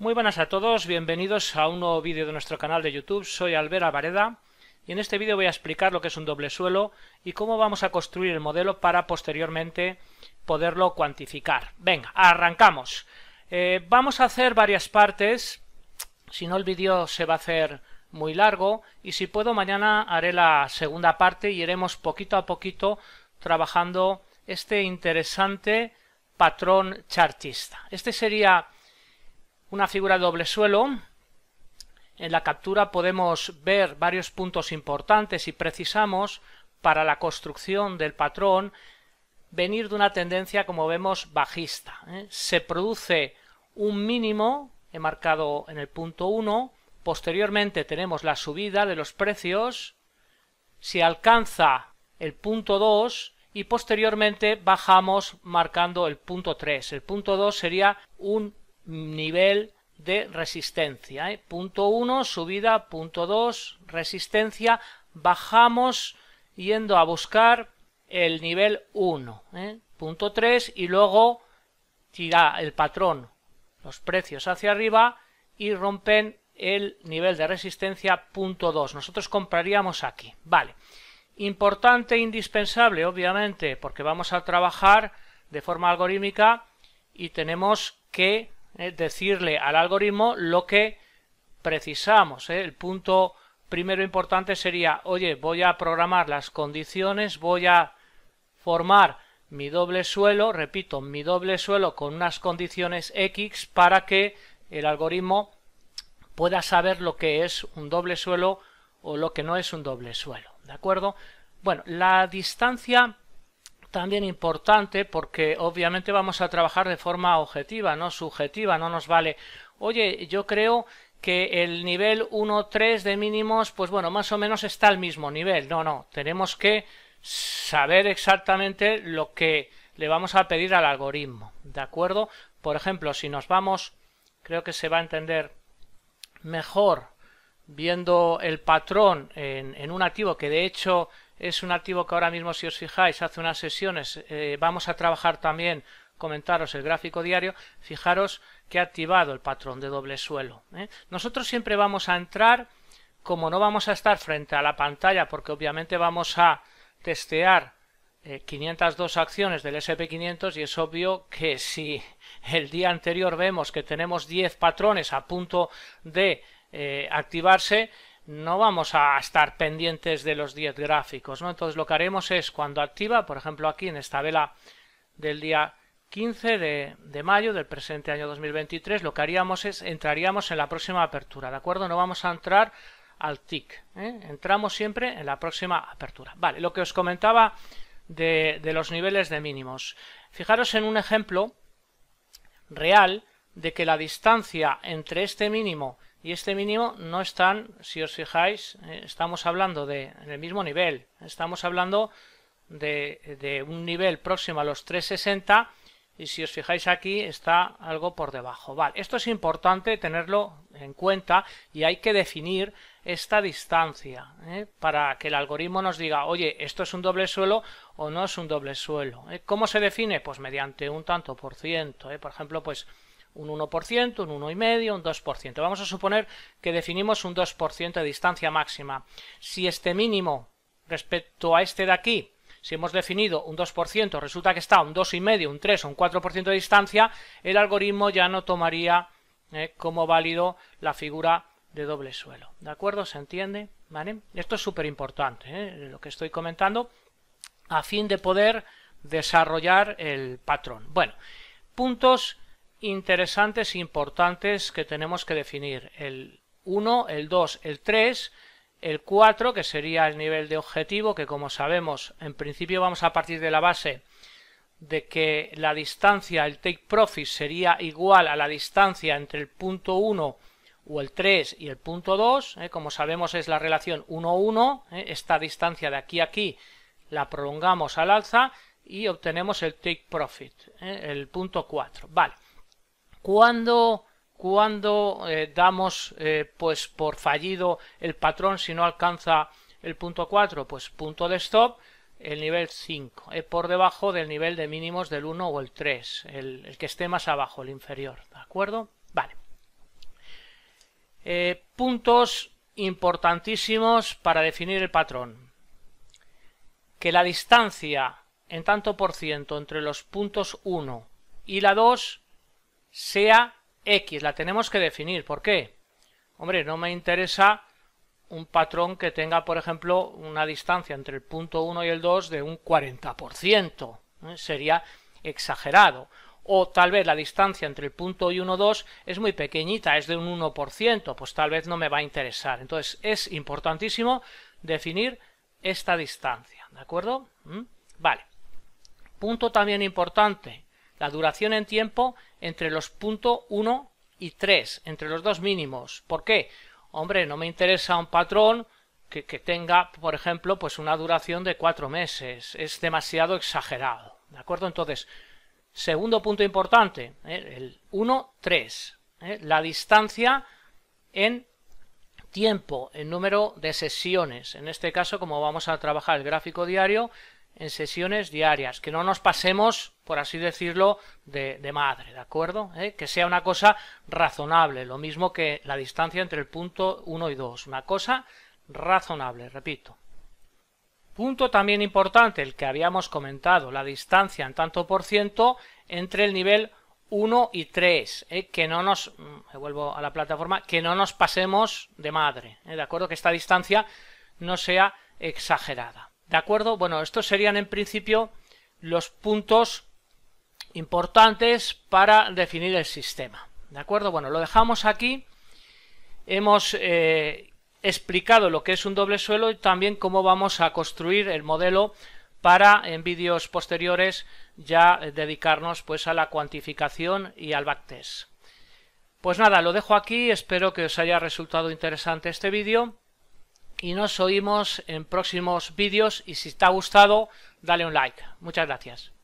Muy buenas a todos, bienvenidos a un nuevo vídeo de nuestro canal de YouTube, soy Albert Vareda y en este vídeo voy a explicar lo que es un doble suelo y cómo vamos a construir el modelo para posteriormente poderlo cuantificar. Venga, arrancamos. Eh, vamos a hacer varias partes, si no el vídeo se va a hacer muy largo y si puedo mañana haré la segunda parte y iremos poquito a poquito trabajando este interesante patrón chartista. Este sería una figura de doble suelo. En la captura podemos ver varios puntos importantes y precisamos para la construcción del patrón venir de una tendencia, como vemos, bajista. ¿eh? Se produce un mínimo, he marcado en el punto 1, posteriormente tenemos la subida de los precios, se alcanza el punto 2 y posteriormente bajamos marcando el punto 3. El punto 2 sería un nivel de resistencia. ¿eh? Punto 1, subida, punto 2, resistencia, bajamos yendo a buscar el nivel 1, ¿eh? punto 3 y luego tira el patrón, los precios hacia arriba y rompen el nivel de resistencia punto 2. Nosotros compraríamos aquí. Vale. Importante, indispensable, obviamente, porque vamos a trabajar de forma algorítmica y tenemos que eh, decirle al algoritmo lo que precisamos. ¿eh? El punto primero importante sería, oye, voy a programar las condiciones, voy a formar mi doble suelo, repito, mi doble suelo con unas condiciones X para que el algoritmo pueda saber lo que es un doble suelo o lo que no es un doble suelo. ¿De acuerdo? Bueno, la distancia también importante porque obviamente vamos a trabajar de forma objetiva, no subjetiva, no nos vale, oye, yo creo que el nivel 1.3 de mínimos, pues bueno, más o menos está al mismo nivel, no, no, tenemos que saber exactamente lo que le vamos a pedir al algoritmo, ¿de acuerdo? Por ejemplo, si nos vamos, creo que se va a entender mejor viendo el patrón en, en un activo que de hecho es un activo que ahora mismo si os fijáis hace unas sesiones eh, vamos a trabajar también comentaros el gráfico diario fijaros que ha activado el patrón de doble suelo ¿eh? nosotros siempre vamos a entrar como no vamos a estar frente a la pantalla porque obviamente vamos a testear 502 eh, acciones del SP500 y es obvio que si el día anterior vemos que tenemos 10 patrones a punto de activarse no vamos a estar pendientes de los 10 gráficos, ¿no? Entonces lo que haremos es cuando activa, por ejemplo aquí en esta vela del día 15 de, mayo del presente año 2023, lo que haríamos es entraríamos en la próxima apertura, ¿de acuerdo? No vamos a entrar al TIC, ¿eh? entramos siempre en la próxima apertura. Vale, lo que os comentaba de, de los niveles de mínimos. Fijaros en un ejemplo real de que la distancia entre este mínimo y este mínimo no están, si os fijáis, eh, estamos hablando de en el mismo nivel, estamos hablando de, de, un nivel próximo a los 360 y si os fijáis aquí está algo por debajo. Vale, esto es importante tenerlo en cuenta y hay que definir esta distancia ¿eh? para que el algoritmo nos diga, oye, esto es un doble suelo o no es un doble suelo. ¿eh? ¿Cómo se define? Pues mediante un tanto por ciento. Por ejemplo, pues un 1%, un 1,5%, un 2%. Vamos a suponer que definimos un 2% de distancia máxima. Si este mínimo respecto a este de aquí, si hemos definido un 2%, resulta que está un 2,5%, un 3 o un 4% de distancia, el algoritmo ya no tomaría eh, como válido la figura de doble suelo. ¿De acuerdo? ¿Se entiende? ¿Vale? Esto es súper importante, ¿eh? lo que estoy comentando, a fin de poder desarrollar el patrón. Bueno, puntos interesantes e importantes que tenemos que definir. El 1, el 2, el 3, el 4, que sería el nivel de objetivo, que como sabemos, en principio vamos a partir de la base de que la distancia, el take profit, sería igual a la distancia entre el punto 1 o el 3 y el punto 2, ¿eh? como sabemos es la relación 1-1, ¿eh? esta distancia de aquí a aquí la prolongamos al alza y obtenemos el take profit, ¿eh? el punto 4. Vale, cuando cuando eh, damos eh, pues por fallido el patrón si no alcanza el punto 4 pues punto de stop el nivel 5 es por debajo del nivel de mínimos del 1 o el 3 el, el que esté más abajo el inferior de acuerdo vale eh, puntos importantísimos para definir el patrón que la distancia en tanto por ciento entre los puntos 1 y la 2 sea X. La tenemos que definir. ¿Por qué? Hombre, no me interesa un patrón que tenga, por ejemplo, una distancia entre el punto 1 y el 2 de un 40%. ¿eh? Sería exagerado. O tal vez la distancia entre el punto y 1, 2 es muy pequeñita, es de un 1%, pues tal vez no me va a interesar. Entonces es importantísimo definir esta distancia, ¿de acuerdo? ¿Mm? Vale. Punto también importante, la duración en tiempo entre los puntos 1 y 3, entre los dos mínimos. ¿Por qué? Hombre, no me interesa un patrón que, tenga, por ejemplo, pues una duración de cuatro meses. Es demasiado exagerado. ¿De acuerdo? Entonces, segundo punto importante, ¿eh? el 1, 3. ¿eh? La distancia en tiempo, en número de sesiones. En este caso, como vamos a trabajar el gráfico diario, en sesiones diarias, que no nos pasemos, por así decirlo, de, madre, ¿de acuerdo? ¿Eh? Que sea una cosa razonable, lo mismo que la distancia entre el punto 1 y 2, una cosa razonable, repito. Punto también importante, el que habíamos comentado, la distancia en tanto por ciento entre el nivel 1 y 3, ¿eh? que no nos, mm, vuelvo a la plataforma, que no nos pasemos de madre, ¿eh? ¿de acuerdo? Que esta distancia no sea exagerada. ¿De acuerdo? Bueno, estos serían en principio los puntos importantes para definir el sistema. ¿De acuerdo? Bueno, lo dejamos aquí. Hemos eh, explicado lo que es un doble suelo y también cómo vamos a construir el modelo para en vídeos posteriores ya dedicarnos pues a la cuantificación y al backtest. Pues nada, lo dejo aquí, espero que os haya resultado interesante este vídeo y nos oímos en próximos vídeos y si te ha gustado, dale un like. Muchas gracias.